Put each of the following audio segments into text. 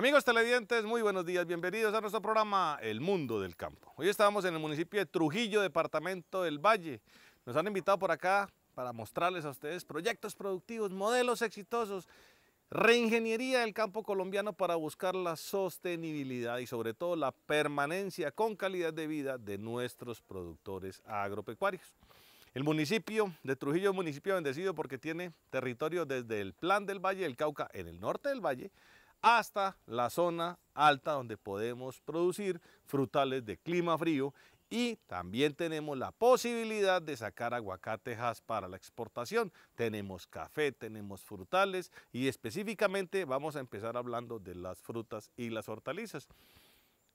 Amigos televidentes, muy buenos días, bienvenidos a nuestro programa El Mundo del Campo. Hoy estamos en el municipio de Trujillo, departamento del Valle. Nos han invitado por acá para mostrarles a ustedes proyectos productivos, modelos exitosos, reingeniería del campo colombiano para buscar la sostenibilidad y sobre todo la permanencia con calidad de vida de nuestros productores agropecuarios. El municipio de Trujillo es municipio bendecido porque tiene territorio desde el Plan del Valle del Cauca en el norte del valle hasta la zona alta donde podemos producir frutales de clima frío y también tenemos la posibilidad de sacar aguacatejas para la exportación. Tenemos café, tenemos frutales y específicamente vamos a empezar hablando de las frutas y las hortalizas.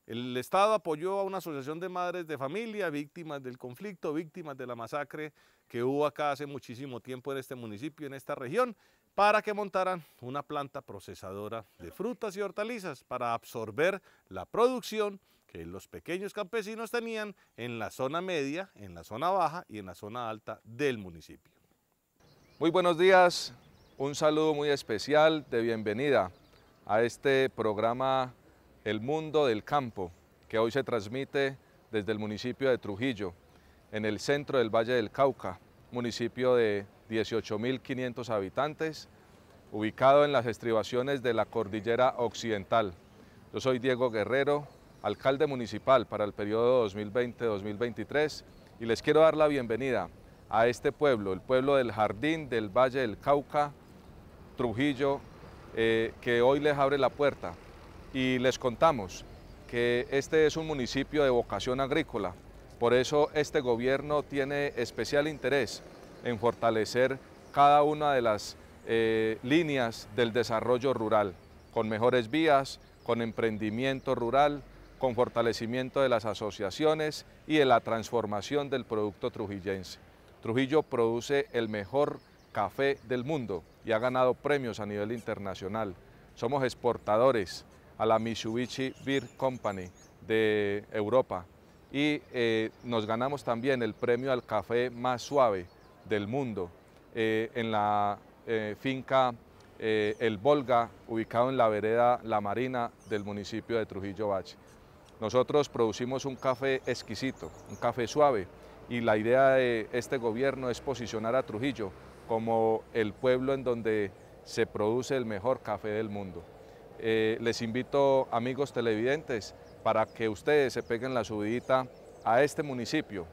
El Estado apoyó a una asociación de madres de familia, víctimas del conflicto, víctimas de la masacre que hubo acá hace muchísimo tiempo en este municipio, en esta región, para que montaran una planta procesadora de frutas y hortalizas para absorber la producción que los pequeños campesinos tenían en la zona media, en la zona baja y en la zona alta del municipio. Muy buenos días, un saludo muy especial de bienvenida a este programa El Mundo del Campo, que hoy se transmite desde el municipio de Trujillo, en el centro del Valle del Cauca, municipio de 18.500 habitantes, ubicado en las estribaciones de la Cordillera Occidental. Yo soy Diego Guerrero, alcalde municipal para el periodo 2020-2023 y les quiero dar la bienvenida a este pueblo, el pueblo del Jardín del Valle del Cauca, Trujillo, eh, que hoy les abre la puerta y les contamos que este es un municipio de vocación agrícola, por eso este gobierno tiene especial interés en fortalecer cada una de las eh, líneas del desarrollo rural, con mejores vías, con emprendimiento rural, con fortalecimiento de las asociaciones y de la transformación del producto trujillense. Trujillo produce el mejor café del mundo y ha ganado premios a nivel internacional. Somos exportadores a la Mitsubishi Beer Company de Europa y eh, nos ganamos también el premio al café más suave del mundo. Eh, en la eh, finca eh, El Volga, ubicado en la vereda La Marina del municipio de Trujillo Bach. Nosotros producimos un café exquisito, un café suave, y la idea de este gobierno es posicionar a Trujillo como el pueblo en donde se produce el mejor café del mundo. les invito, amigos televidentes, para que ustedes se peguen la subidita a este municipio,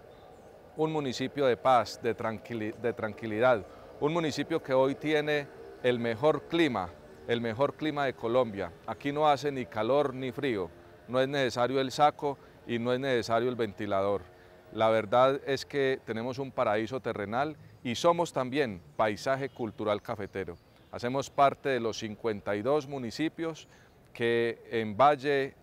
un municipio de paz, de, tranquilidad, un municipio que hoy tiene el mejor clima, el mejor clima de Colombia. Aquí no hace ni calor ni frío, no es necesario el saco y no es necesario el ventilador. La verdad es que tenemos un paraíso terrenal y somos también paisaje cultural cafetero. Hacemos parte de los 52 municipios que en Valle,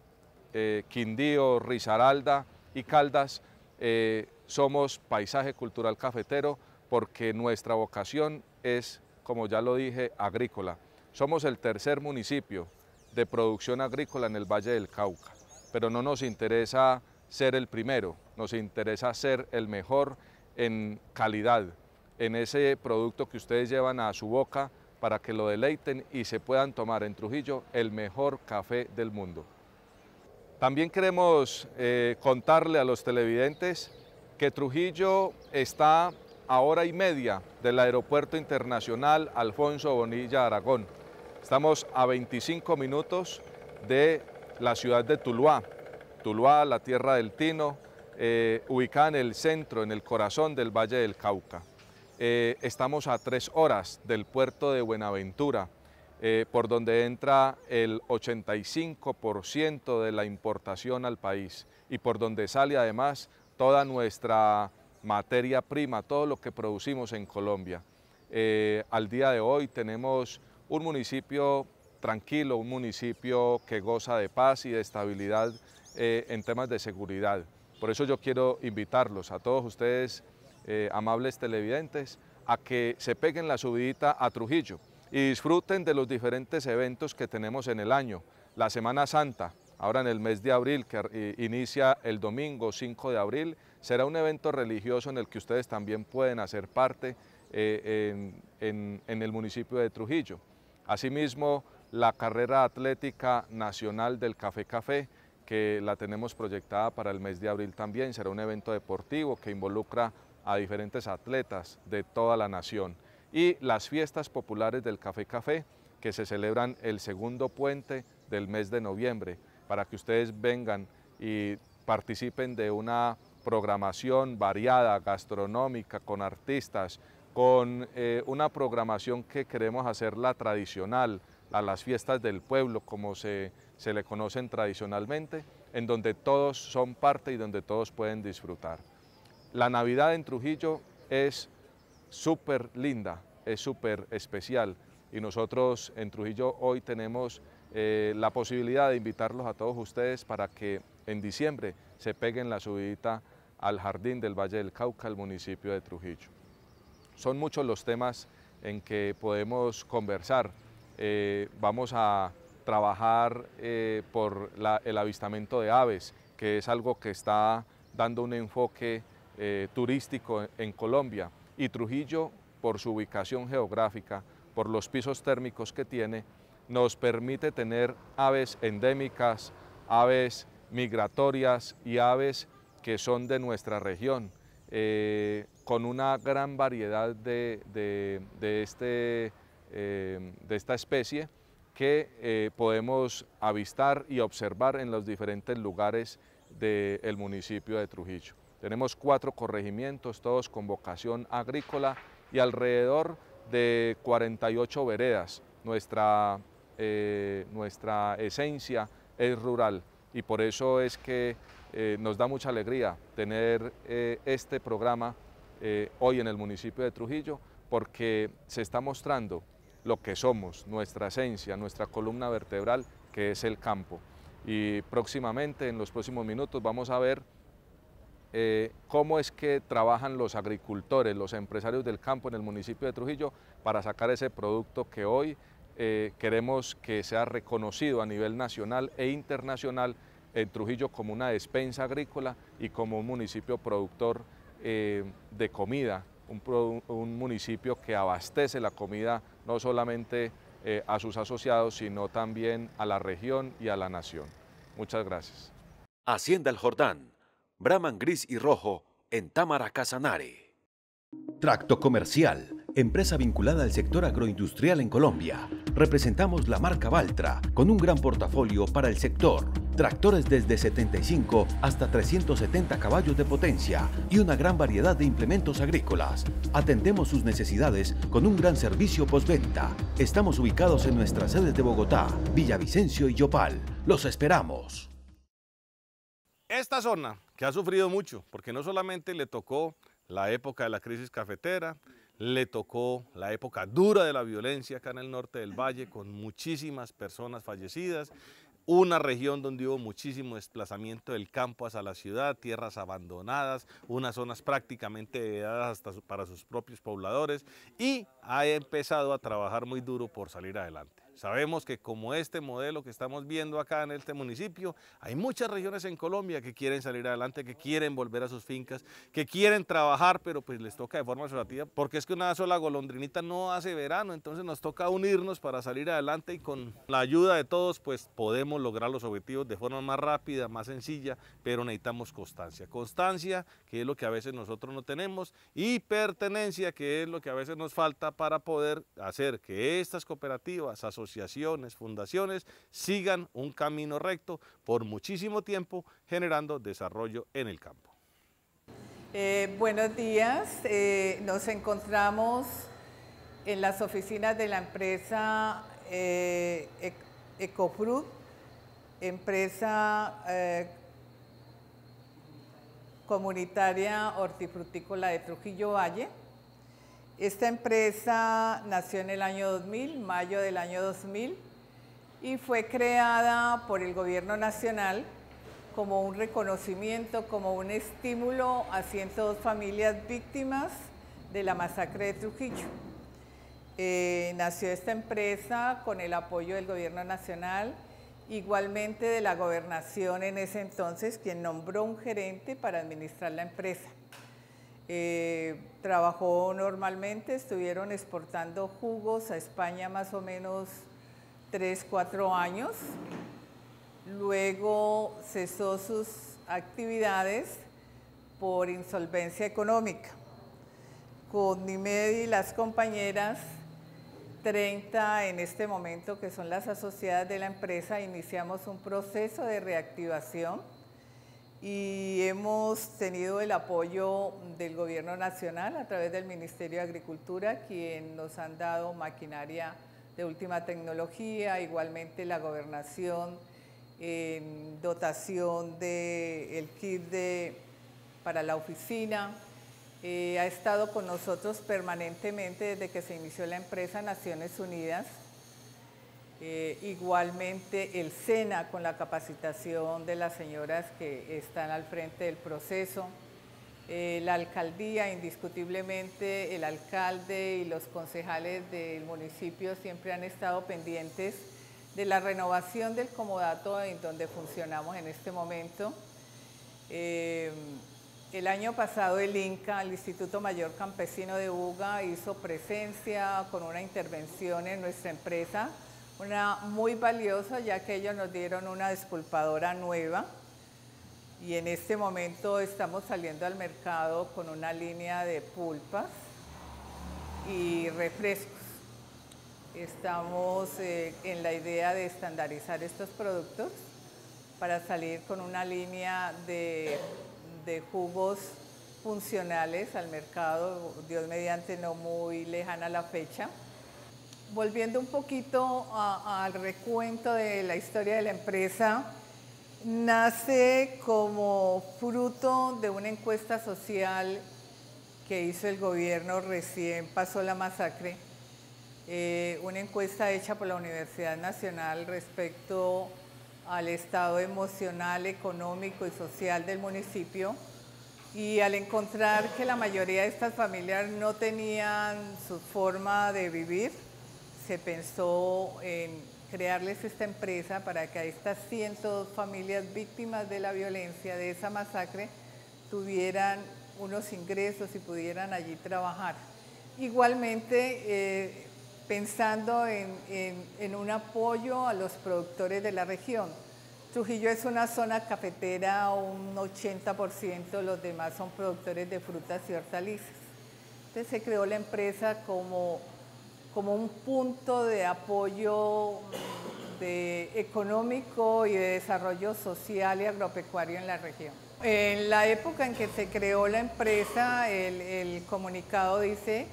eh, Quindío, Risaralda y Caldas eh, somos paisaje cultural cafetero porque nuestra vocación es, como ya lo dije, agrícola. Somos el tercer municipio de producción agrícola en el Valle del Cauca, pero no nos interesa ser el primero, nos interesa ser el mejor en calidad, en ese producto que ustedes llevan a su boca para que lo deleiten y se puedan tomar en Trujillo el mejor café del mundo. También queremos eh, contarle a los televidentes que Trujillo está a hora y media del Aeropuerto Internacional Alfonso Bonilla Aragón. Estamos a 25 minutos de la ciudad de Tuluá, Tuluá, la tierra del Tino, eh, ubicada en el centro, en el corazón del Valle del Cauca. Eh, estamos a tres horas del puerto de Buenaventura, eh, por donde entra el 85% de la importación al país y por donde sale además toda nuestra materia prima, todo lo que producimos en Colombia. Eh, al día de hoy tenemos un municipio tranquilo, un municipio que goza de paz y de estabilidad eh, en temas de seguridad. Por eso yo quiero invitarlos a todos ustedes, eh, amables televidentes, a que se peguen la subidita a Trujillo y disfruten de los diferentes eventos que tenemos en el año. La Semana Santa, ahora en el mes de abril, que inicia el domingo 5 de abril, será un evento religioso en el que ustedes también pueden hacer parte eh, en, el municipio de Trujillo. Asimismo, la carrera atlética nacional del Café Café, que la tenemos proyectada para el mes de abril también, será un evento deportivo que involucra a diferentes atletas de toda la nación. Y las fiestas populares del Café Café, que se celebran el segundo puente del mes de noviembre, para que ustedes vengan y participen de una programación variada, gastronómica, con artistas, con eh, una programación que queremos hacer la tradicional, a las fiestas del pueblo, como se, se le conocen tradicionalmente, en donde todos son parte y donde todos pueden disfrutar. La Navidad en Trujillo es súper linda, es súper especial y nosotros en Trujillo hoy tenemos eh, la posibilidad de invitarlos a todos ustedes para que en diciembre se peguen la subidita al Jardín del Valle del Cauca, al municipio de Trujillo. Son muchos los temas en que podemos conversar. Eh, vamos a trabajar eh, por el avistamiento de aves, que es algo que está dando un enfoque turístico en Colombia. Y Trujillo, por su ubicación geográfica, por los pisos térmicos que tiene, nos permite tener aves endémicas, aves migratorias y aves que son de nuestra región, eh, con una gran variedad de, este, eh, de esta especie que eh, podemos avistar y observar en los diferentes lugares del municipio de Trujillo. Tenemos cuatro corregimientos, todos con vocación agrícola y alrededor de 48 veredas. Nuestra eh, nuestra esencia es rural y por eso es que eh, nos da mucha alegría tener eh, este programa hoy en el municipio de Trujillo porque se está mostrando lo que somos, nuestra esencia, nuestra columna vertebral que es el campo. Y próximamente, en los próximos minutos, vamos a ver cómo es que trabajan los agricultores, los empresarios del campo en el municipio de Trujillo para sacar ese producto que hoy eh, queremos que sea reconocido a nivel nacional e internacional en Trujillo como una despensa agrícola y como un municipio productor eh, de comida, un, municipio que abastece la comida no solamente eh, a sus asociados, sino también a la región y a la nación. Muchas gracias. Hacienda El Jordán, Brahman Gris y Rojo en Támara Casanare. Tracto Comercial empresa vinculada al sector agroindustrial en Colombia. Representamos la marca Valtra, con un gran portafolio para el sector. Tractores desde 75 hasta 370 caballos de potencia y una gran variedad de implementos agrícolas. Atendemos sus necesidades con un gran servicio postventa. Estamos ubicados en nuestras sedes de Bogotá, Villavicencio y Yopal. Los esperamos. Esta zona que ha sufrido mucho, porque no solamente le tocó la época de la crisis cafetera, le tocó la época dura de la violencia acá en el norte del valle, con muchísimas personas fallecidas, una región donde hubo muchísimo desplazamiento del campo hacia la ciudad, tierras abandonadas, unas zonas prácticamente heredadas hasta para sus propios pobladores y ha empezado a trabajar muy duro por salir adelante. Sabemos que como este modelo que estamos viendo acá en este municipio, hay muchas regiones en Colombia que quieren salir adelante, que quieren volver a sus fincas, que quieren trabajar, pero pues les toca de forma asociativa, porque es que una sola golondrinita no hace verano, entonces nos toca unirnos para salir adelante y con la ayuda de todos pues podemos lograr los objetivos de forma más rápida, más sencilla, pero necesitamos constancia. Constancia, que es lo que a veces nosotros no tenemos, y pertenencia, que es lo que a veces nos falta para poder hacer que estas cooperativas, asociadas asociaciones, fundaciones, sigan un camino recto por muchísimo tiempo generando desarrollo en el campo. Eh, buenos días, eh, nos encontramos en las oficinas de la empresa eh, Ecofrut, empresa comunitaria hortifrutícola de Trujillo Valle. Esta empresa nació en el año 2000, mayo del año 2000, y fue creada por el gobierno nacional como un reconocimiento, como un estímulo a 102 familias víctimas de la masacre de Trujillo. Eh, nació esta empresa con el apoyo del gobierno nacional, igualmente de la gobernación en ese entonces, quien nombró un gerente para administrar la empresa. Eh, trabajó normalmente, estuvieron exportando jugos a España más o menos 3, 4 años. Luego cesó sus actividades por insolvencia económica. Con Nimed y las compañeras, 30 en este momento que son las asociadas de la empresa, iniciamos un proceso de reactivación y hemos tenido el apoyo del Gobierno Nacional a través del Ministerio de Agricultura, quien nos han dado maquinaria de última tecnología, igualmente la gobernación en dotación del kit para la oficina. Eh, ha estado con nosotros permanentemente desde que se inició la empresa Naciones Unidas eh, igualmente el SENA con la capacitación de las señoras que están al frente del proceso. Eh, la alcaldía, indiscutiblemente el alcalde y los concejales del municipio siempre han estado pendientes de la renovación del comodato en donde funcionamos en este momento. Eh, el año pasado el INCA, el Instituto Mayor Campesino de Uga, hizo presencia con una intervención en nuestra empresa una muy valiosa ya que ellos nos dieron una desculpadora nueva y en este momento estamos saliendo al mercado con una línea de pulpas y refrescos. Estamos eh, en la idea de estandarizar estos productos para salir con una línea de jugos funcionales al mercado, Dios mediante no muy lejana la fecha volviendo un poquito al recuento de la historia de la empresa, nace como fruto de una encuesta social que hizo el gobierno recién pasó la masacre, eh, una encuesta hecha por la Universidad Nacional respecto al estado emocional, económico y social del municipio. Y al encontrar que la mayoría de estas familias no tenían su forma de vivir, se pensó en crearles esta empresa para que a estas 102 familias víctimas de la violencia de esa masacre tuvieran unos ingresos y pudieran allí trabajar. Igualmente, eh, pensando en, en un apoyo a los productores de la región. Trujillo es una zona cafetera, un 80%, los demás son productores de frutas y hortalizas. Entonces se creó la empresa como como un punto de apoyo económico y de desarrollo social y agropecuario en la región. En la época en que se creó la empresa, el, el comunicado dice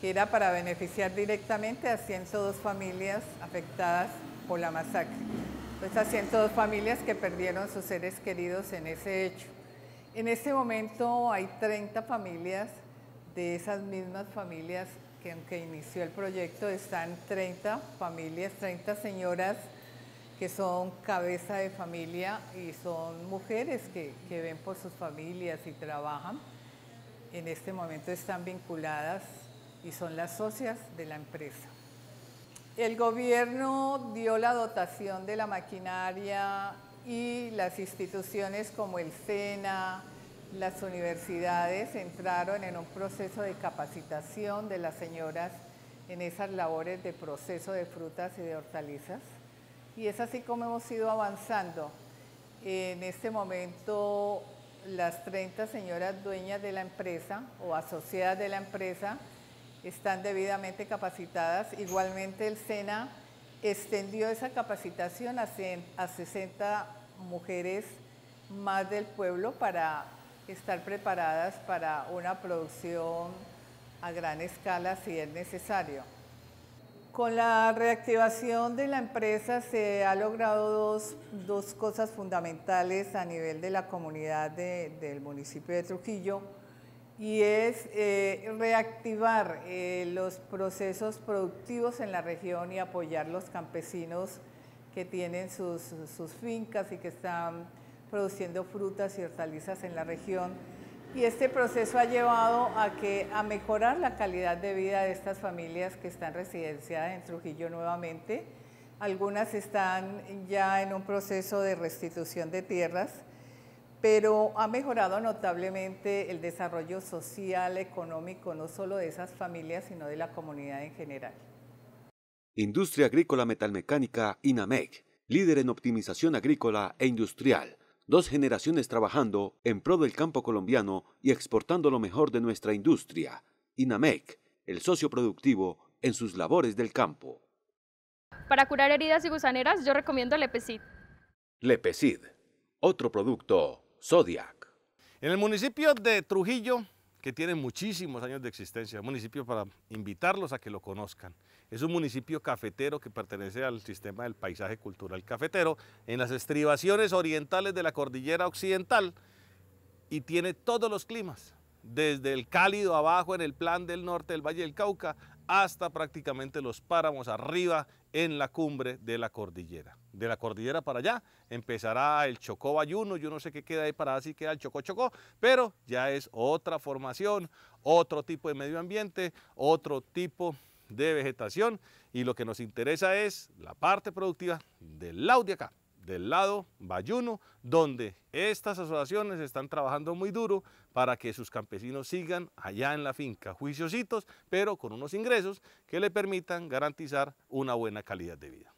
que era para beneficiar directamente a 102 familias afectadas por la masacre. Entonces, pues a 102 familias que perdieron sus seres queridos en ese hecho. En este momento hay 30 familias, de esas mismas familias que aunque inició el proyecto están 30 familias, 30 señoras que son cabeza de familia y son mujeres que, que ven por sus familias y trabajan. En este momento están vinculadas y son las socias de la empresa. El gobierno dio la dotación de la maquinaria y las instituciones como el SENA, las universidades entraron en un proceso de capacitación de las señoras en esas labores de proceso de frutas y de hortalizas. Y es así como hemos ido avanzando. En este momento las 30 señoras dueñas de la empresa o asociadas de la empresa están debidamente capacitadas. Igualmente el SENA extendió esa capacitación a, 60 mujeres más del pueblo para estar preparadas para una producción a gran escala si es necesario. Con la reactivación de la empresa se ha logrado dos, cosas fundamentales a nivel de la comunidad del municipio de Trujillo y es eh, reactivar eh, los procesos productivos en la región y apoyar los campesinos que tienen sus, sus fincas y que están produciendo frutas y hortalizas en la región. Y este proceso ha llevado a, que, a mejorar la calidad de vida de estas familias que están residenciadas en Trujillo nuevamente. Algunas están ya en un proceso de restitución de tierras, pero ha mejorado notablemente el desarrollo social, económico, no solo de esas familias, sino de la comunidad en general. Industria Agrícola Metalmecánica INAMEC, líder en optimización agrícola e industrial dos generaciones trabajando en pro del campo colombiano y exportando lo mejor de nuestra industria. INAMEC, el socio productivo en sus labores del campo. Para curar heridas y gusaneras, yo recomiendo Lepecid. Lepecid, otro producto Zodiac. En el municipio de Trujillo, que tiene muchísimos años de existencia, municipio para invitarlos a que lo conozcan. Es un municipio cafetero que pertenece al sistema del paisaje cultural cafetero, en las estribaciones orientales de la cordillera occidental y tiene todos los climas, desde el cálido abajo en el plan del norte del Valle del Cauca hasta prácticamente los páramos arriba en la cumbre de la cordillera. De la cordillera para allá empezará el Chocó Bayuno, yo no sé qué queda ahí para así queda el Chocó Chocó, pero ya es otra formación, otro tipo de medio ambiente, otro tipo de vegetación y lo que nos interesa es la parte productiva del lado de acá, del lado bayuno, donde estas asociaciones están trabajando muy duro para que sus campesinos sigan allá en la finca, juiciositos, pero con unos ingresos que le permitan garantizar una buena calidad de vida.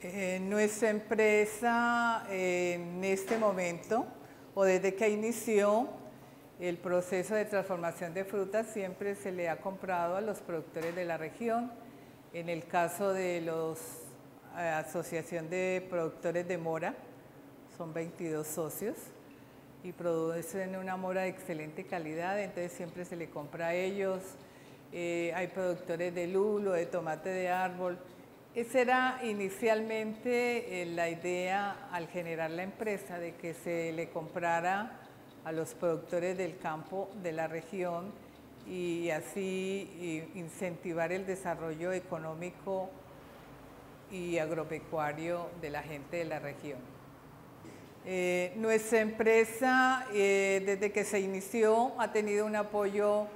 Eh, nuestra empresa eh, en este momento, o desde que inició, el proceso de transformación de frutas siempre se le ha comprado a los productores de la región. En el caso de la eh, Asociación de Productores de Mora, son 22 socios y producen una mora de excelente calidad, entonces siempre se le compra a ellos. Eh, hay productores de lulo, de tomate de árbol. Esa era inicialmente eh, la idea al generar la empresa, de que se le comprara a los productores del campo de la región y así incentivar el desarrollo económico y agropecuario de la gente de la región. Eh, nuestra empresa, eh, desde que se inició, ha tenido un apoyo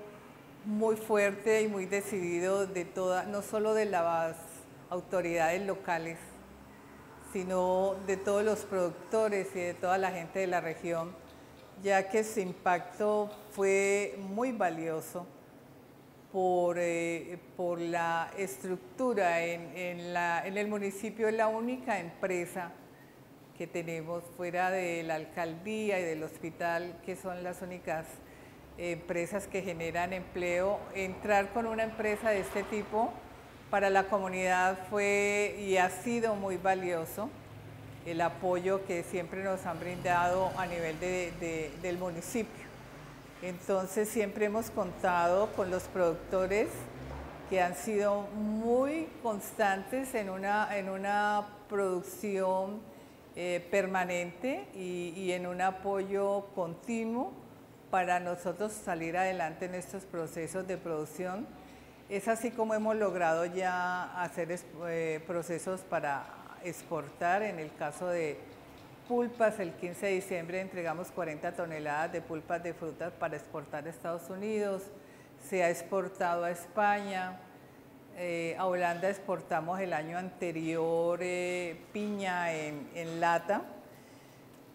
muy fuerte y muy decidido de todas, no solo de las autoridades locales, sino de todos los productores y de toda la gente de la región ya que su impacto fue muy valioso por, eh, la estructura. En, en el municipio es la única empresa que tenemos fuera de la alcaldía y del hospital, que son las únicas empresas que generan empleo. Entrar con una empresa de este tipo para la comunidad fue y ha sido muy valioso el apoyo que siempre nos han brindado a nivel del municipio. Entonces siempre hemos contado con los productores que han sido muy constantes en una, en una producción eh, permanente y, en un apoyo continuo para nosotros salir adelante en estos procesos de producción. Es así como hemos logrado ya hacer eh, procesos para exportar. En el caso de pulpas, el 15 de diciembre entregamos 40 toneladas de pulpas de frutas para exportar a Estados Unidos. Se ha exportado a España. Eh, a Holanda exportamos el año anterior eh, piña en lata.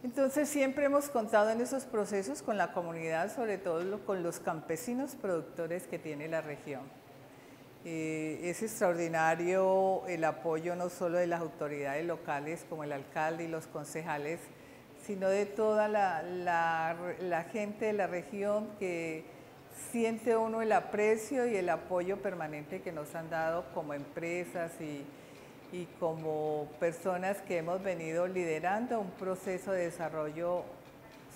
Entonces siempre hemos contado en esos procesos con la comunidad, sobre todo con los campesinos productores que tiene la región. Eh, es extraordinario el apoyo no solo de las autoridades locales como el alcalde y los concejales, sino de toda la, gente de la región que siente uno el aprecio y el apoyo permanente que nos han dado como empresas y como personas que hemos venido liderando un proceso de desarrollo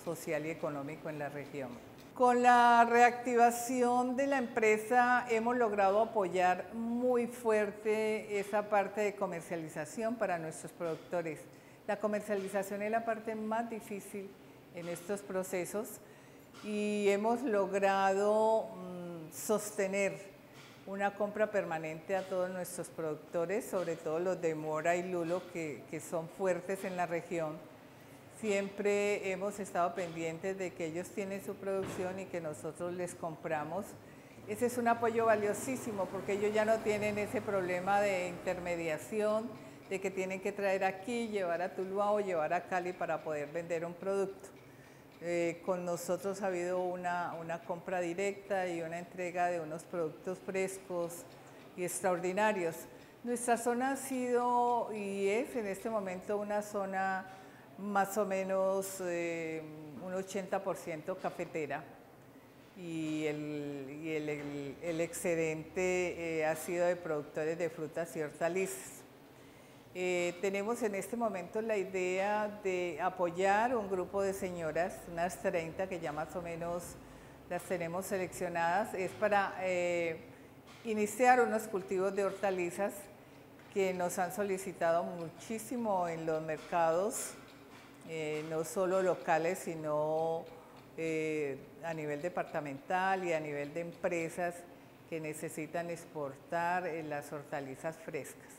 social y económico en la región. Con la reactivación de la empresa hemos logrado apoyar muy fuerte esa parte de comercialización para nuestros productores. La comercialización es la parte más difícil en estos procesos y hemos logrado mm, sostener una compra permanente a todos nuestros productores, sobre todo los de Mora y Lulo, que son fuertes en la región siempre hemos estado pendientes de que ellos tienen su producción y que nosotros les compramos. Ese es un apoyo valiosísimo porque ellos ya no tienen ese problema de intermediación, de que tienen que traer aquí, llevar a Tuluá o llevar a Cali para poder vender un producto. Eh, con nosotros ha habido una, una compra directa y una entrega de unos productos frescos y extraordinarios. Nuestra zona ha sido y es en este momento una zona más o menos eh, un 80% cafetera y, el, excedente eh, ha sido de productores de frutas y hortalizas. Eh, tenemos en este momento la idea de apoyar un grupo de señoras, unas 30 que ya más o menos las tenemos seleccionadas, es para iniciar unos cultivos de hortalizas que nos han solicitado muchísimo en los mercados eh, no solo locales, sino eh, a nivel departamental y a nivel de empresas que necesitan exportar eh, las hortalizas frescas.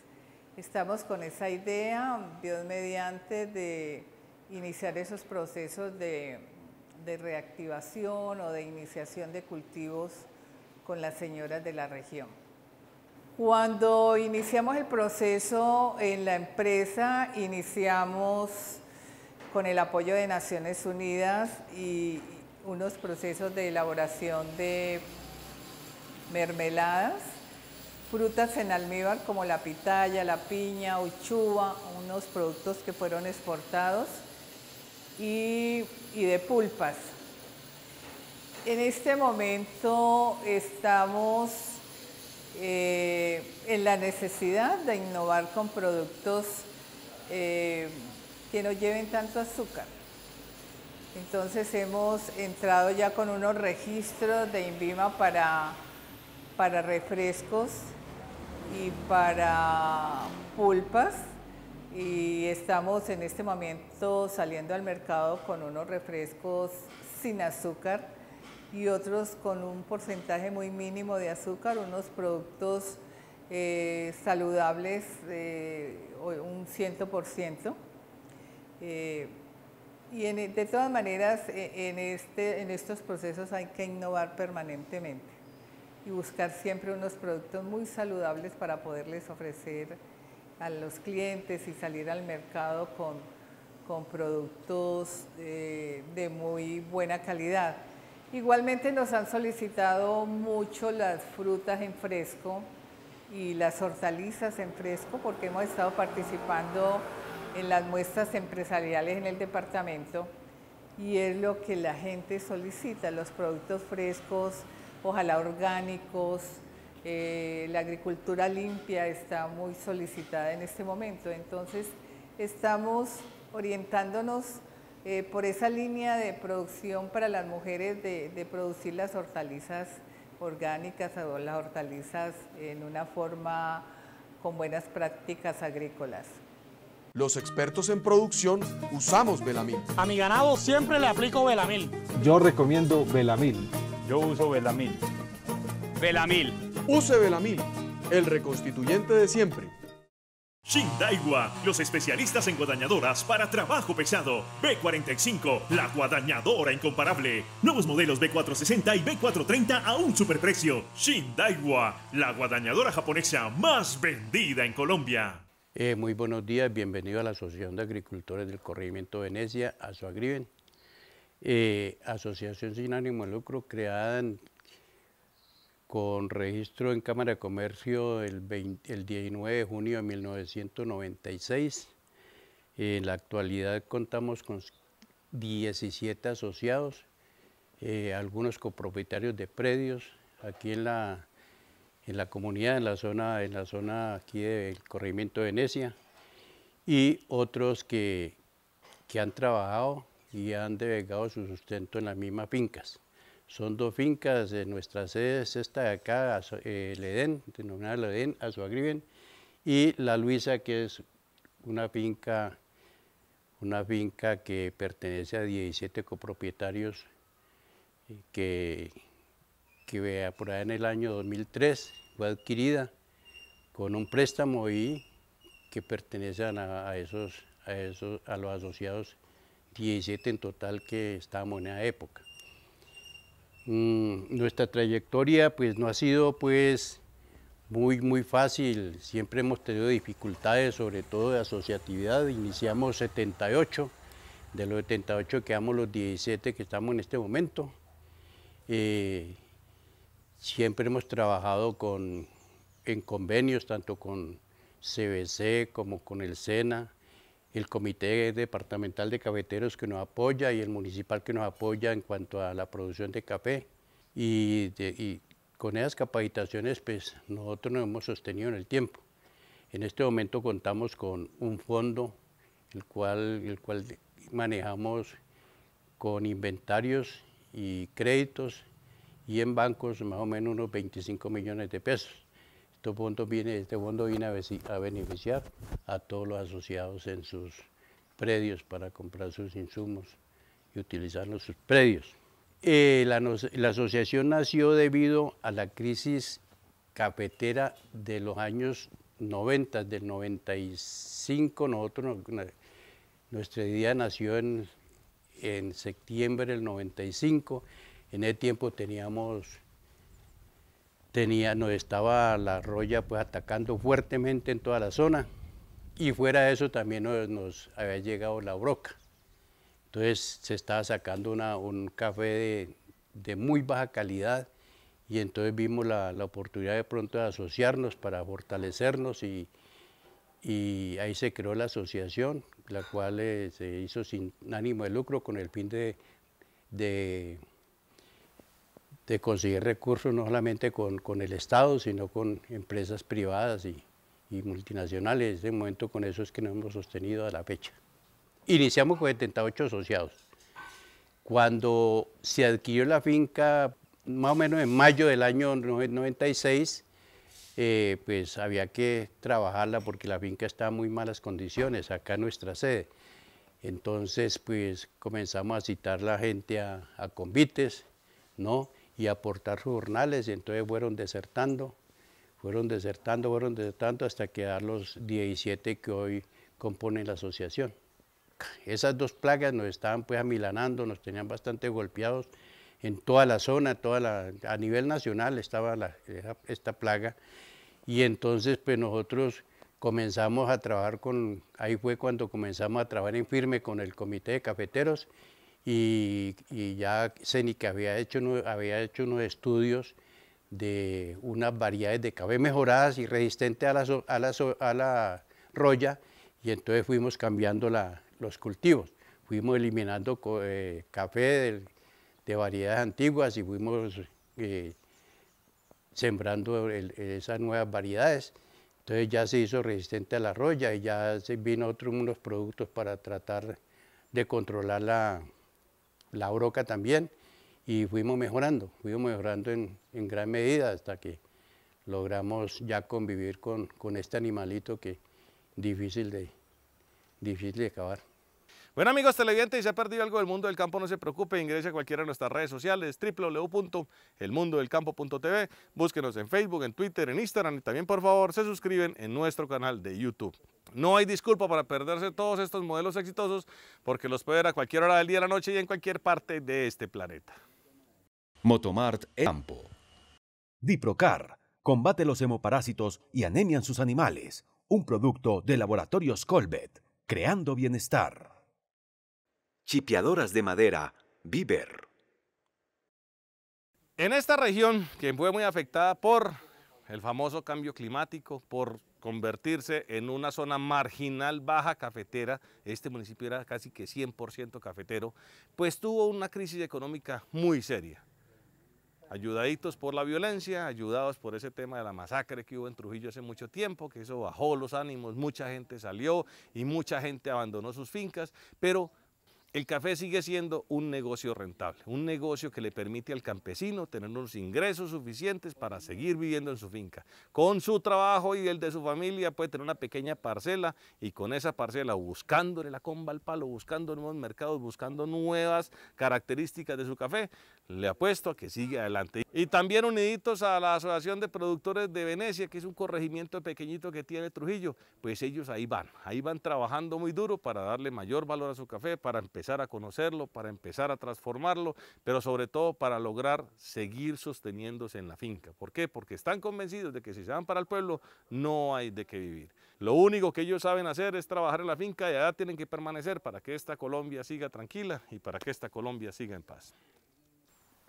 Estamos con esa idea, Dios mediante, de iniciar esos procesos de, de reactivación o de iniciación de cultivos con las señoras de la región. Cuando iniciamos el proceso en la empresa, iniciamos con el apoyo de Naciones Unidas y unos procesos de elaboración de mermeladas, frutas en almíbar como la pitaya, la piña, uchuva, unos productos que fueron exportados y, de pulpas. En este momento estamos eh, en la necesidad de innovar con productos eh, que no lleven tanto azúcar. Entonces hemos entrado ya con unos registros de INVIMA para, refrescos y para pulpas y estamos en este momento saliendo al mercado con unos refrescos sin azúcar y otros con un porcentaje muy mínimo de azúcar, unos productos eh, saludables, eh, un 100%. Eh, y e, de todas maneras, e, en, este, en estos procesos hay que innovar permanentemente y buscar siempre unos productos muy saludables para poderles ofrecer a los clientes y salir al mercado con, productos eh, de muy buena calidad. Igualmente nos han solicitado mucho las frutas en fresco y las hortalizas en fresco porque hemos estado participando en las muestras empresariales en el departamento y es lo que la gente solicita, los productos frescos, ojalá orgánicos, eh, la agricultura limpia está muy solicitada en este momento. Entonces estamos orientándonos eh, por esa línea de producción para las mujeres de, de producir las hortalizas orgánicas o las hortalizas en una forma con buenas prácticas agrícolas. Los expertos en producción usamos Velamil. A mi ganado siempre le aplico Belamil. Yo recomiendo Belamil. Yo uso Belamil. Velamil. Use Belamil, el reconstituyente de siempre. Shindaiwa, los especialistas en guadañadoras para trabajo pesado. B45, la guadañadora incomparable. Nuevos modelos B460 y B430 a un superprecio. Shindaiwa, la guadañadora japonesa más vendida en Colombia. Eh, muy buenos días, bienvenido a la Asociación de Agricultores del Corregimiento Venecia, Asoagriven, eh, asociación sin ánimo de lucro creada con registro en Cámara de Comercio el, 19 de junio de 1996. en la actualidad contamos con 17 asociados, eh, algunos copropietarios de predios aquí en la en la comunidad, en la zona, en la zona aquí del corregimiento de Venecia, y otros que, que han trabajado y han devengado su sustento en las mismas fincas. Son dos fincas, de nuestra sede es esta de acá, eh, el Edén, denominada el Edén, suagriben y la Luisa, que es una finca, una finca que pertenece a 17 copropietarios eh, que, que por ahí en el año 2003 fue adquirida con un préstamo y que pertenecen a, esos, a, esos, a los asociados 17 en total que estábamos en esa época. Mm, nuestra trayectoria pues no ha sido pues muy muy fácil, siempre hemos tenido dificultades sobre todo de asociatividad, iniciamos 78, de los 78 quedamos los 17 que estamos en este momento. Eh, Siempre hemos trabajado en convenios, tanto con CBC como con el SENA, el Comité Departamental de Cafeteros que nos apoya y el municipal que nos apoya en cuanto a la producción de café. Y, y con esas capacitaciones pues, nosotros nos hemos sostenido en el tiempo. En este momento contamos con un fondo, el cual, el cual manejamos con inventarios y créditos y en bancos más o menos unos 25 millones de pesos. Este fondo viene, este fondo viene a beneficiar a todos los asociados en sus predios para comprar sus insumos y utilizar sus predios. Eh, la, asociación nació debido a la crisis cafetera de los años 90, del 95. Nosotros, nuestra idea nació en, en septiembre del 95 en ese tiempo teníamos, nos estaba la roya pues atacando fuertemente en toda la zona y fuera de eso también nos, había llegado la broca. Entonces se estaba sacando una, un café de, muy baja calidad y entonces vimos la, oportunidad de pronto de asociarnos para fortalecernos y, y ahí se creó la asociación, la cual eh, se hizo sin ánimo de lucro con el fin de de conseguir recursos no solamente con, con el Estado, sino con empresas privadas y, y multinacionales. De momento con eso es que nos hemos sostenido a la fecha. Iniciamos con 78 asociados. Cuando se adquirió la finca, más o menos en mayo del año 96, eh, pues había que trabajarla porque la finca está en muy malas condiciones, acá en nuestra sede. Entonces, pues comenzamos a citar la gente a, a convites, ¿no? y aportar jornales, y entonces fueron desertando, fueron desertando, fueron desertando hasta quedar los 17 que hoy componen la asociación. Esas dos plagas nos estaban pues amilanando, nos tenían bastante golpeados en toda la zona, toda la, a nivel nacional estaba esta plaga, y entonces pues nosotros comenzamos a trabajar con, ahí fue cuando comenzamos a trabajar en firme con el comité de cafeteros y, ya CENICA había hecho, había hecho unos estudios de unas variedades de café mejoradas y resistentes a la, a, la roya y entonces fuimos cambiando los cultivos, fuimos eliminando eh, café de, variedades antiguas y fuimos eh, sembrando esas nuevas variedades. Entonces ya se hizo resistente a la roya y ya se vino otros unos productos para tratar de controlar la, la broca también, y fuimos mejorando, fuimos mejorando en, gran medida hasta que logramos ya convivir con, con este animalito que difícil de, difícil de acabar. Bueno amigos televidentes, si se ha perdido algo del mundo del campo, no se preocupe, ingrese a cualquiera de nuestras redes sociales, www.elmundodelcampo.tv, búsquenos en Facebook, en Twitter, en Instagram y también por favor se suscriben en nuestro canal de YouTube. No hay disculpa para perderse todos estos modelos exitosos porque los puede ver a cualquier hora del día, la noche y en cualquier parte de este planeta. Motomart el Campo Diprocar combate los hemoparásitos y anemian sus animales. Un producto de Laboratorios Colbet, creando bienestar. Chipeadoras de madera, Viver. En esta región, que fue muy afectada por el famoso cambio climático, por convertirse en una zona marginal baja cafetera, este municipio era casi que 100% cafetero, pues tuvo una crisis económica muy seria. Ayudaditos por la violencia, ayudados por ese tema de la masacre que hubo en Trujillo hace mucho tiempo, que eso bajó los ánimos, mucha gente salió y mucha gente abandonó sus fincas, pero el café sigue siendo un negocio rentable, un negocio que le permite al campesino tener unos ingresos suficientes para seguir viviendo en su finca. Con su trabajo y el de su familia puede tener una pequeña parcela y con esa parcela, buscándole la comba al palo, buscando nuevos mercados, buscando nuevas características de su café, le apuesto a que sigue adelante. Y también uniditos a la Asociación de Productores de Venecia, que es un corregimiento pequeñito que tiene Trujillo, pues ellos ahí van, ahí van trabajando muy duro para darle mayor valor a su café, para empezar empezar a conocerlo, para empezar a transformarlo, pero sobre todo para lograr seguir sosteniéndose en la finca. ¿Por qué? Porque están convencidos de que si se van para el pueblo no hay de qué vivir. Lo único que ellos saben hacer es trabajar en la finca y allá tienen que permanecer para que esta Colombia siga tranquila y para que esta Colombia siga en paz.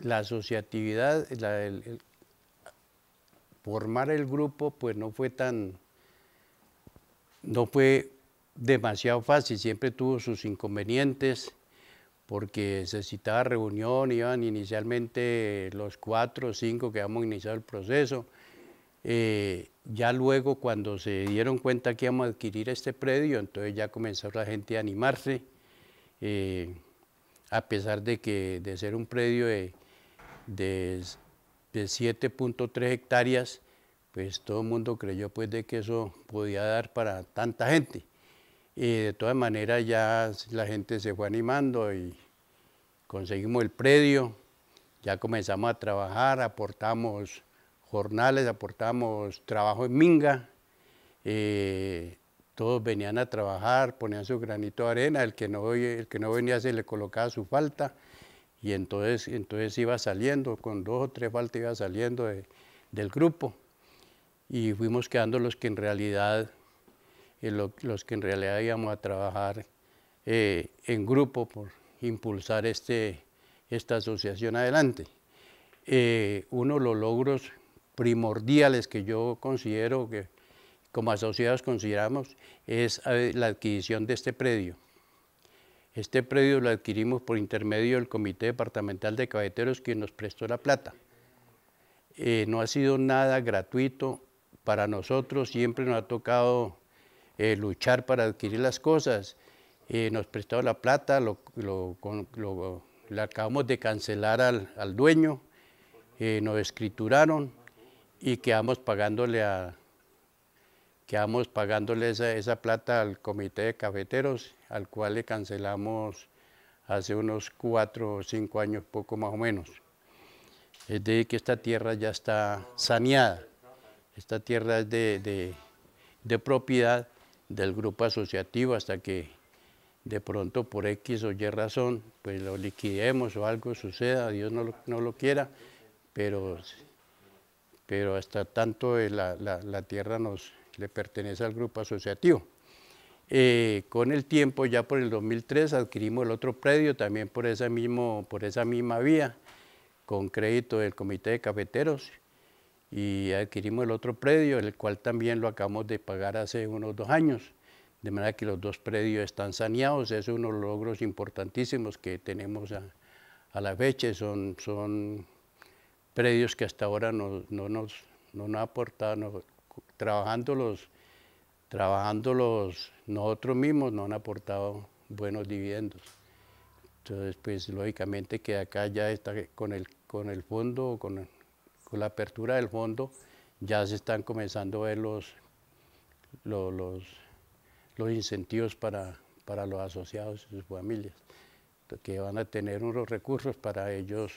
La asociatividad, la, formar el grupo pues no fue tan, no fue demasiado fácil, siempre tuvo sus inconvenientes porque se citaba reunión, iban inicialmente los cuatro o cinco que habíamos iniciado el proceso. Eh, ya luego cuando se dieron cuenta que íbamos a adquirir este predio, entonces ya comenzó la gente a animarse, eh, a pesar de que de ser un predio de, de 7.3 hectáreas, pues todo el mundo creyó pues de que eso podía dar para tanta gente. Y de todas maneras ya la gente se fue animando y conseguimos el predio, ya comenzamos a trabajar, aportamos jornales, aportamos trabajo en Minga, eh, todos venían a trabajar, ponían su granito de arena, el que no, el que no venía se le colocaba su falta y entonces, entonces iba saliendo, con dos o tres faltas iba saliendo del grupo y fuimos quedando los que en realidad los que en realidad íbamos a trabajar eh, en grupo por impulsar este, esta asociación adelante. Eh, uno de los logros primordiales que yo considero que como asociados consideramos es eh, la adquisición de este predio. Este predio lo adquirimos por intermedio del Comité Departamental de cabeteros quien nos prestó la plata. no ha sido nada gratuito para nosotros, siempre nos ha tocado eh, luchar para adquirir las cosas. Eh, nos prestó la plata, lo, lo, lo, acabamos de cancelar al, al dueño, eh, nos escrituraron y quedamos pagándole a, quedamos pagándole esa, esa, plata al comité de cafeteros, al cual le cancelamos hace unos cuatro o cinco años, poco más o menos. Es de que esta tierra ya está saneada, esta tierra es de, de, de propiedad del grupo asociativo hasta que de pronto por X o Y razón, pues lo liquidemos o algo suceda, Dios no lo, quiera, pero, pero hasta tanto la, tierra nos, le pertenece al grupo asociativo. Eh, con el tiempo, ya por el 2003, adquirimos el otro predio también por ese mismo, por esa misma vía, con crédito del Comité de Cafeteros, y adquirimos el otro predio, el cual también lo acabamos de pagar hace unos dos años. De manera que los dos predios están saneados, es uno de los logros importantísimos que tenemos a, la fecha. Son, son predios que hasta ahora no, no nos, no aportado, trabajándolos, trabajándolos nosotros mismos no han aportado buenos dividendos. Entonces, pues lógicamente que acá ya está con el, con el fondo, con con la apertura del fondo ya se están comenzando a ver los, los, incentivos para, los asociados y sus familias, que van a tener unos recursos para ellos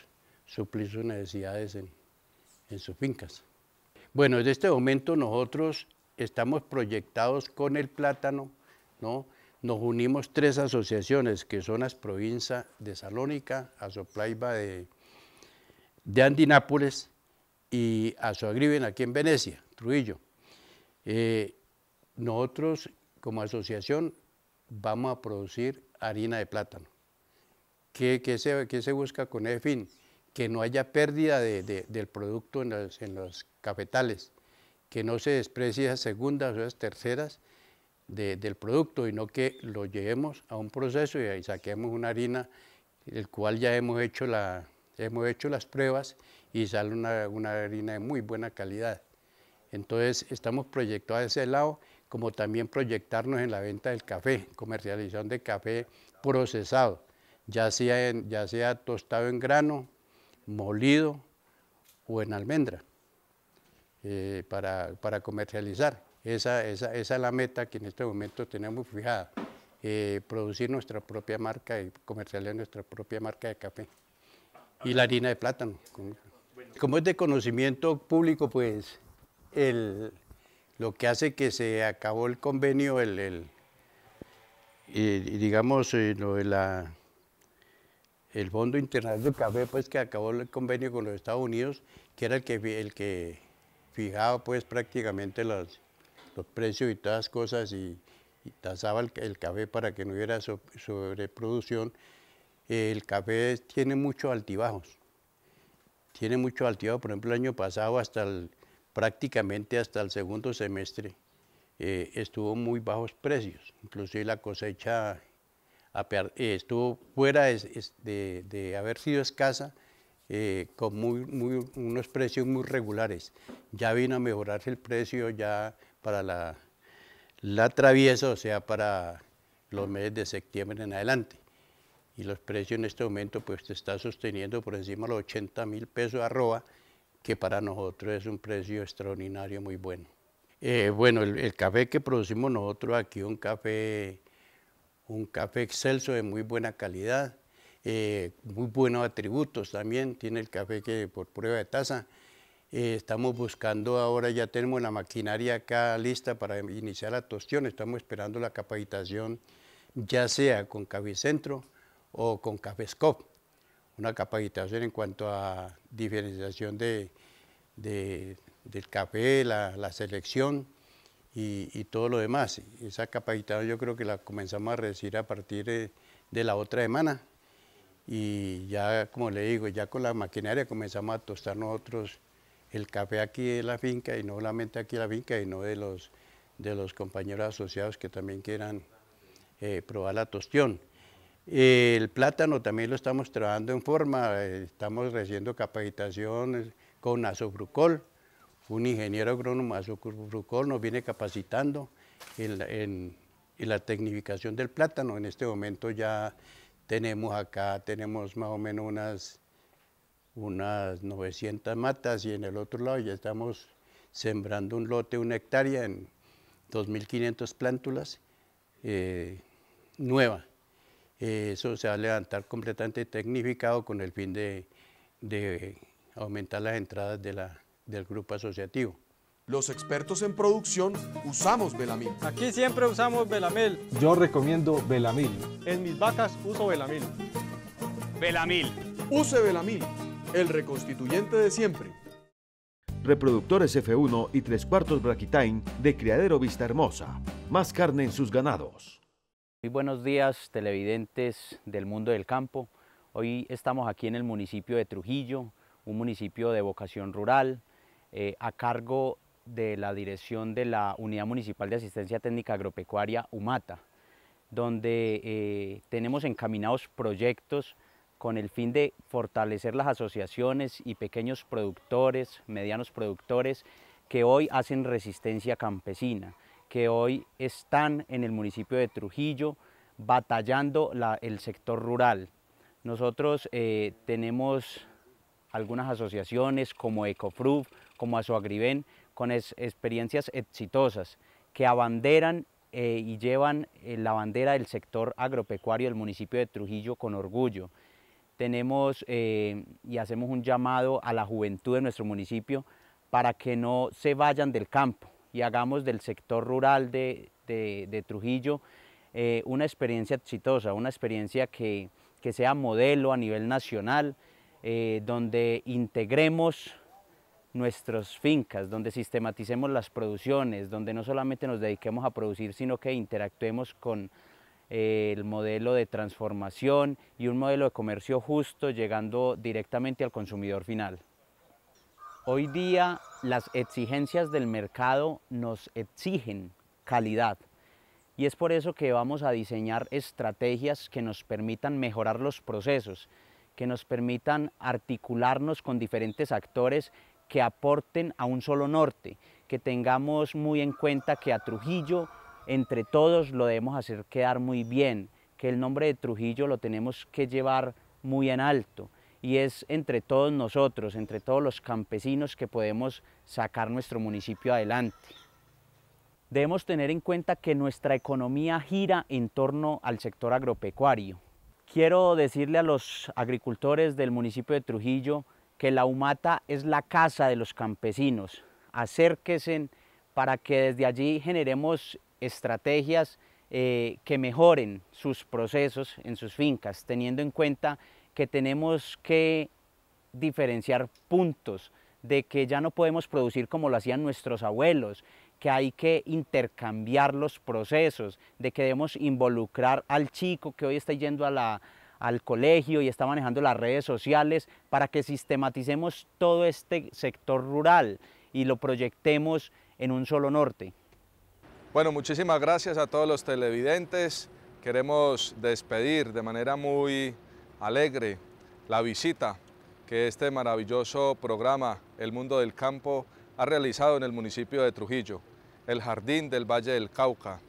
suplir sus necesidades en, sus fincas. Bueno, desde este momento nosotros estamos proyectados con el plátano, ¿no? Nos unimos tres asociaciones que son las provincias de Salónica, Azoplaiba de, de Andinápolis y a su agriben aquí en Venecia, Trujillo. Eh, nosotros como asociación vamos a producir harina de plátano. ¿Qué, se, busca con ese fin? Que no haya pérdida del producto en los, en cafetales, que no se desprecie esas segundas o esas terceras del producto, y no que lo llevemos a un proceso y ahí saquemos una harina, el cual ya hemos hemos hecho las pruebas y sale una, harina de muy buena calidad. Entonces estamos proyectados a ese lado, como también proyectarnos en la venta del café, comercialización de café procesado, ya sea, ya sea tostado en grano, molido o en almendra, eh, para, para, comercializar. Esa, es la meta que en este momento tenemos fijada, eh, producir nuestra propia marca y comercializar nuestra propia marca de café y la harina de plátano. Con, como es de conocimiento público, pues lo que hace que se acabó el convenio, el, digamos, eh, el Fondo Internacional del Café, pues que acabó el convenio con los Estados Unidos, que era el que, fijaba pues prácticamente los, precios y todas las cosas y, tasaba el, café para que no hubiera sobreproducción. El café tiene muchos altibajos tiene mucho alteado, por ejemplo, el año pasado hasta prácticamente hasta el segundo semestre eh, estuvo muy bajos precios, inclusive la cosecha eh, estuvo fuera de, haber sido escasa, eh, con muy, unos precios muy regulares. Ya vino a mejorarse el precio ya para la, la traviesa, o sea, para los meses de septiembre en adelante y los precios en este momento pues se está sosteniendo por encima de los 80 mil pesos arroba, que para nosotros es un precio extraordinario muy bueno. Eh, bueno, el, café que producimos nosotros aquí, un café, un café excelso de muy buena calidad, eh, muy buenos atributos también, tiene el café que por prueba de taza, eh, estamos buscando ahora, ya tenemos la maquinaria acá lista para iniciar la tostión, estamos esperando la capacitación, ya sea con Café Centro, o con Cafescop, una capacitación en cuanto a diferenciación del café, la, selección y, todo lo demás. Esa capacitación yo creo que la comenzamos a recibir a partir de, la otra semana y ya, como le digo, ya con la maquinaria comenzamos a tostar nosotros el café aquí en la finca y no solamente aquí en la finca, sino de los, de los compañeros asociados que también quieran eh, probar la tostión. El plátano también lo estamos trabajando en forma, eh, estamos recibiendo capacitación con azofrucol, un ingeniero agrónomo azofrucol nos viene capacitando en, la tecnificación del plátano. En este momento ya tenemos acá, tenemos más o menos unas, unas 900 matas y en el otro lado ya estamos sembrando un lote, una hectárea en 2.500 plántulas eh, nuevas. Eh, eso se va a levantar completamente tecnificado con el fin de, aumentar las entradas del grupo asociativo. Los expertos en producción usamos Belamil. Aquí siempre usamos Belamil. Yo recomiendo Belamil. En mis vacas uso Belamil. Belamil. Use Belamil, el reconstituyente de siempre. Reproductores F1 y Tres cuartos Braquitain de Criadero Vista Hermosa. Más carne en sus ganados buenos días, televidentes del mundo del campo. Hoy estamos aquí en el municipio de Trujillo, un municipio de vocación rural, eh, a cargo de la dirección de la Unidad Municipal de Asistencia Técnica Agropecuaria UMATA donde eh, tenemos encaminados proyectos con el fin de fortalecer las asociaciones y pequeños productores, medianos productores, que hoy hacen resistencia campesina que hoy están en el municipio de Trujillo batallando el sector rural. Nosotros eh, tenemos algunas asociaciones como Ecofru, como Azuagribén, con experiencias exitosas que abanderan eh, y llevan eh, la bandera del sector agropecuario del municipio de Trujillo con orgullo. Tenemos y hacemos un llamado a la juventud de nuestro municipio para que no se vayan del campo, y hagamos del sector rural de, Trujillo eh, una experiencia exitosa, una experiencia que, sea modelo a nivel nacional, eh, donde integremos nuestras fincas, donde sistematicemos las producciones, donde no solamente nos dediquemos a producir, sino que interactuemos con eh, el modelo de transformación y un modelo de comercio justo llegando directamente al consumidor final. Hoy día las exigencias del mercado nos exigen calidad y es por eso que vamos a diseñar estrategias que nos permitan mejorar los procesos, que nos permitan articularnos con diferentes actores que aporten a un solo norte, que tengamos muy en cuenta que a Trujillo entre todos lo debemos hacer quedar muy bien, que el nombre de Trujillo lo tenemos que llevar muy en alto, y es entre todos nosotros, entre todos los campesinos que podemos sacar nuestro municipio adelante. Debemos tener en cuenta que nuestra economía gira en torno al sector agropecuario. Quiero decirle a los agricultores del municipio de Trujillo que la humata es la casa de los campesinos. Acérquese para que desde allí generemos estrategias eh, que mejoren sus procesos en sus fincas, teniendo en cuenta que tenemos que diferenciar puntos, de que ya no podemos producir como lo hacían nuestros abuelos, que hay que intercambiar los procesos, de que debemos involucrar al chico que hoy está yendo a la, al colegio y está manejando las redes sociales para que sistematicemos todo este sector rural y lo proyectemos en un solo norte. Bueno, muchísimas gracias a todos los televidentes. Queremos despedir de manera muy alegre la visita que este maravilloso programa El Mundo del Campo ha realizado en el municipio de Trujillo, el Jardín del Valle del Cauca,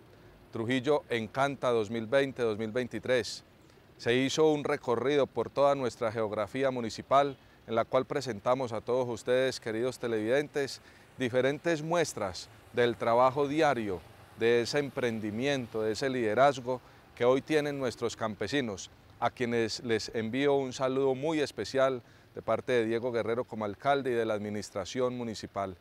Trujillo Encanta 2020-2023. Se hizo un recorrido por toda nuestra geografía municipal en la cual presentamos a todos ustedes, queridos televidentes, diferentes muestras del trabajo diario, de ese emprendimiento, de ese liderazgo que hoy tienen nuestros campesinos, a quienes les envío un saludo muy especial de parte de Diego Guerrero como alcalde y de la administración municipal.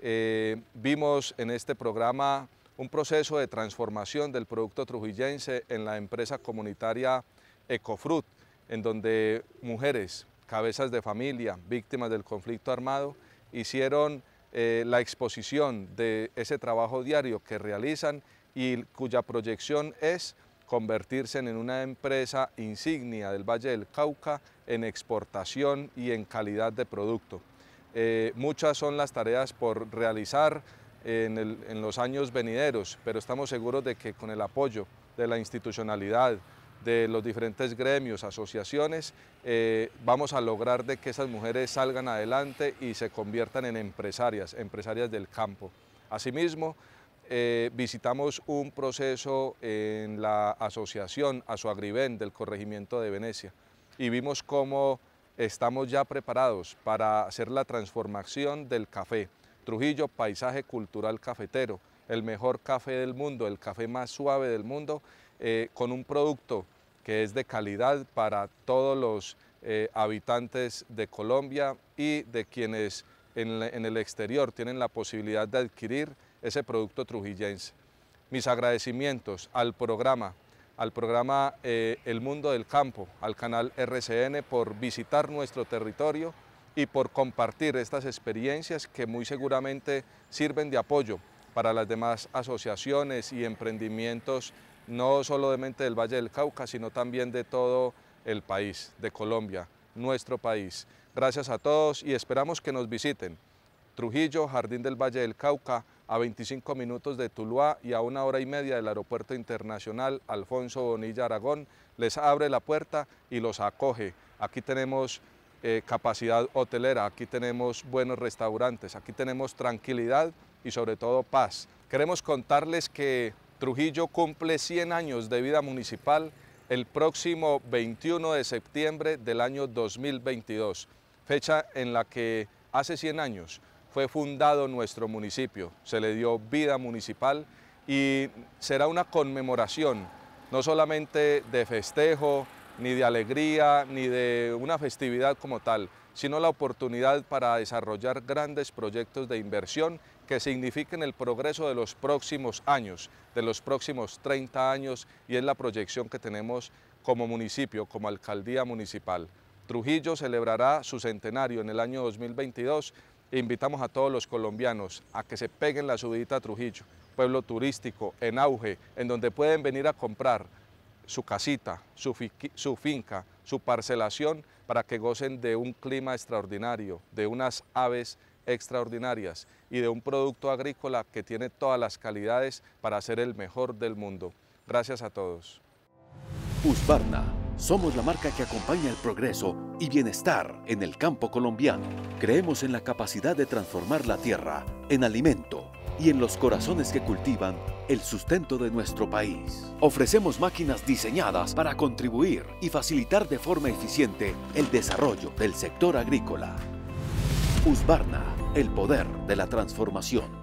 Eh, vimos en este programa un proceso de transformación del producto trujillense en la empresa comunitaria Ecofrut... en donde mujeres, cabezas de familia, víctimas del conflicto armado, hicieron eh, la exposición de ese trabajo diario que realizan y cuya proyección es convertirse en una empresa insignia del Valle del Cauca en exportación y en calidad de producto. Eh, muchas son las tareas por realizar en, los años venideros, pero estamos seguros de que con el apoyo de la institucionalidad, de los diferentes gremios, asociaciones, eh, vamos a lograr de que esas mujeres salgan adelante y se conviertan en empresarias, empresarias del campo. Asimismo, eh, visitamos un proceso en la asociación Azuagriben del corregimiento de Venecia y vimos cómo estamos ya preparados para hacer la transformación del café. Trujillo, paisaje cultural cafetero, el mejor café del mundo, el café más suave del mundo, eh, con un producto que es de calidad para todos los eh, habitantes de Colombia y de quienes en el exterior tienen la posibilidad de adquirir ese producto trujillense. Mis agradecimientos al programa, al programa eh, El Mundo del Campo, al canal RCN por visitar nuestro territorio y por compartir estas experiencias que muy seguramente sirven de apoyo para las demás asociaciones y emprendimientos, no solamente del Valle del Cauca, sino también de todo el país, de Colombia, nuestro país. Gracias a todos y esperamos que nos visiten. Trujillo, Jardín del Valle del Cauca, a 25 minutos de Tuluá y a una hora y media del Aeropuerto Internacional Alfonso Bonilla Aragón, les abre la puerta y los acoge. Aquí tenemos eh, capacidad hotelera, aquí tenemos buenos restaurantes, aquí tenemos tranquilidad y sobre todo paz. Queremos contarles que Trujillo cumple 100 años de vida municipal el próximo 21 de septiembre del año 2022, fecha en la que hace 100 años fue fundado nuestro municipio, se le dio vida municipal y será una conmemoración, no solamente de festejo, ni de alegría, ni de una festividad como tal, sino la oportunidad para desarrollar grandes proyectos de inversión que signifiquen el progreso de los próximos años, de los próximos 30 años, y es la proyección que tenemos como municipio, como alcaldía municipal. Trujillo celebrará su centenario en el año 2022 e invitamos a todos los colombianos a que se peguen la sudita a Trujillo, pueblo turístico en auge, en donde pueden venir a comprar su casita, su, finca, su parcelación, para que gocen de un clima extraordinario, de unas aves extraordinarias y de un producto agrícola que tiene todas las calidades para ser el mejor del mundo. Gracias a todos. Somos la marca que acompaña el progreso y bienestar en el campo colombiano. Creemos en la capacidad de transformar la tierra en alimento y en los corazones que cultivan el sustento de nuestro país. Ofrecemos máquinas diseñadas para contribuir y facilitar de forma eficiente el desarrollo del sector agrícola. Usbarna, el poder de la transformación.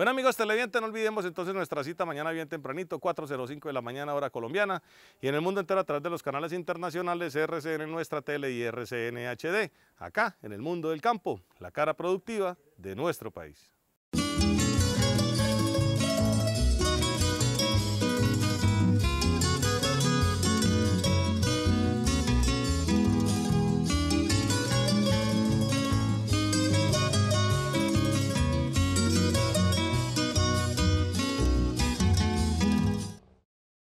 Bueno amigos televidentes, no olvidemos entonces nuestra cita mañana bien tempranito, 4.05 de la mañana hora colombiana y en el mundo entero a través de los canales internacionales RCN Nuestra Tele y RCN HD, acá en el mundo del campo, la cara productiva de nuestro país.